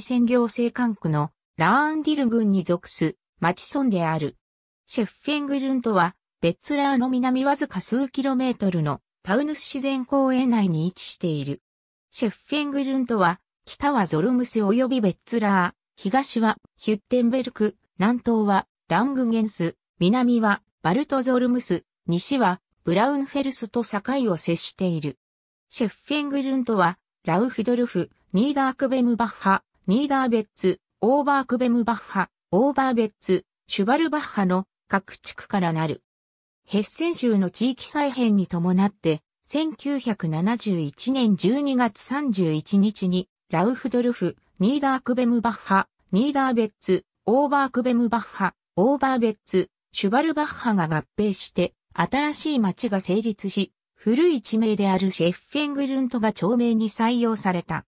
線行政管区のラーンディル郡に属す町村である。シェッフェングルントは、ベッツラーの南わずか数キロメートルのタウヌス自然公園内に位置している。シェッフェングルントは、北はゾルムス及びベッツラー、東はヒュッテンベルク、南東はラングゲンス、南はバルトゾルムス、西はブラウンフェルスと境を接している。シェッフェングルントは、ラウフドルフ、ニーダークベムバッハ、ニーダーベッツ、オーバークベムバッハ、オーバーベッツ、シュバルバッハの各地区からなる。ヘッセン州の地域再編に伴って、1971年12月31日に、ラウフドルフ、ニーダークベムバッハ、ニーダーベッツ、オーバークベムバッハ、オーバーベッツ、シュバルバッハが合併して、新しい町が成立し、古い地名であるシェッフェングルントが町名に採用された。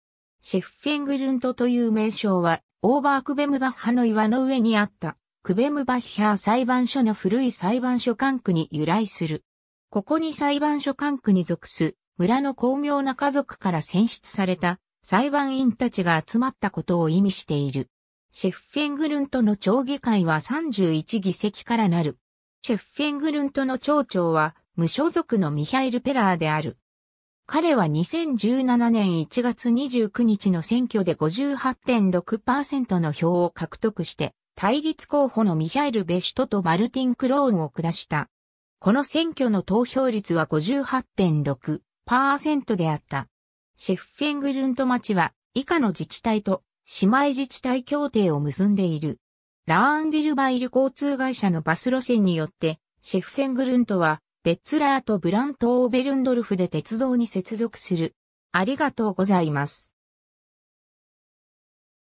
シェフフェングルントという名称は、オーバークベムバッハの岩の上にあった、クベムバッハ裁判所の古い裁判所管区に由来する。ここに裁判所管区に属す、村の巧妙な家族から選出された、裁判員たちが集まったことを意味している。シェフフェングルントの町議会は31議席からなる。シェフフェングルントの町長は、無所属のミハイル・ペラーである。彼は2017年1月29日の選挙で58.6%の票を獲得して、対立候補のミハイル・ベシュトとマルティン・クローンを下した。この選挙の投票率は58.6%であった。シェフフェングルント町は以下の自治体と姉妹自治体協定を結んでいる。ラーンディルバイル交通会社のバス路線によって、シェフフェングルントはベッツラーとブラント・オーベルンドルフで鉄道に接続する。ありがとうございます。